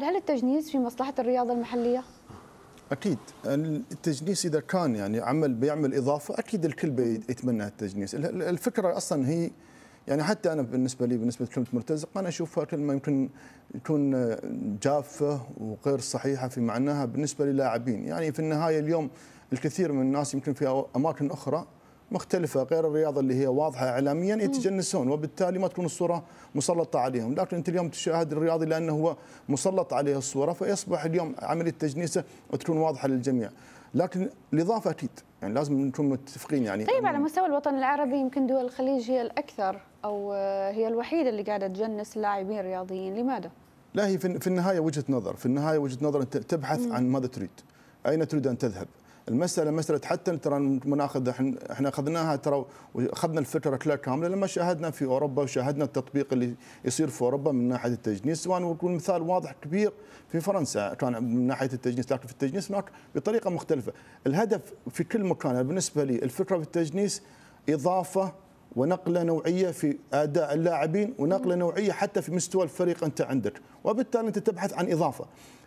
هل التجنيس في مصلحة الرياضة المحلية؟ اكيد التجنيس اذا كان يعني عمل بيعمل اضافه اكيد الكل بيتمنى التجنيس الفكره اصلا هي يعني حتى انا بالنسبه لي بالنسبه لكلمه مرتزق انا اشوفها كلمه يمكن تكون جافه وغير صحيحه في معناها بالنسبه للاعبين يعني في النهايه اليوم الكثير من الناس يمكن في اماكن اخرى مختلفه غير الرياضه اللي هي واضحه اعلاميا يتجنسون وبالتالي ما تكون الصوره مسلطه عليهم لكن انت اليوم تشاهد الرياضي لانه هو مسلط عليه الصوره فيصبح اليوم عمليه تجنيسه وتكون واضحه للجميع لكن الاضافه اكيد يعني لازم نكون متفقين يعني طيب على مستوى الوطن العربي يمكن دول الخليج هي الاكثر او هي الوحيده اللي قاعده تجنس لاعبين رياضيين لماذا؟ لا هي في النهايه وجهه نظر في النهايه وجهه نظر انت تبحث عن ماذا تريد اين تريد ان تذهب المساله مساله حتى ترى ناخذ احنا اخذناها ترى اخذنا الفتره كلها كامله لما شاهدنا في اوروبا وشاهدنا التطبيق اللي يصير في اوروبا من ناحيه التجنيس سواء يكون مثال واضح كبير في فرنسا كان من ناحيه التجنيس لكن في التجنيس هناك بطريقه مختلفه الهدف في كل مكان بالنسبه لي الفكره في التجنيس اضافه ونقله نوعيه في اداء اللاعبين ونقله نوعيه حتى في مستوى الفريق انت عندك وبالتالي انت تبحث عن اضافه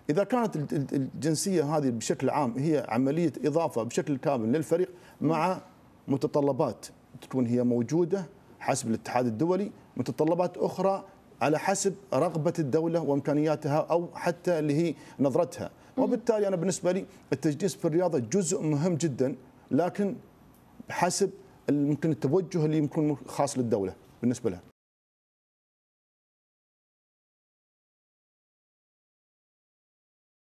اذا كانت الجنسيه هذه بشكل عام هي عمليه اضافه بشكل كامل للفريق مع متطلبات تكون هي موجوده حسب الاتحاد الدولي متطلبات اخرى على حسب رغبه الدوله وامكانياتها او حتى اللي هي نظرتها وبالتالي انا بالنسبه لي التجنيس في الرياضه جزء مهم جدا لكن حسب ممكن التوجه اللي يكون خاص للدوله بالنسبه لها.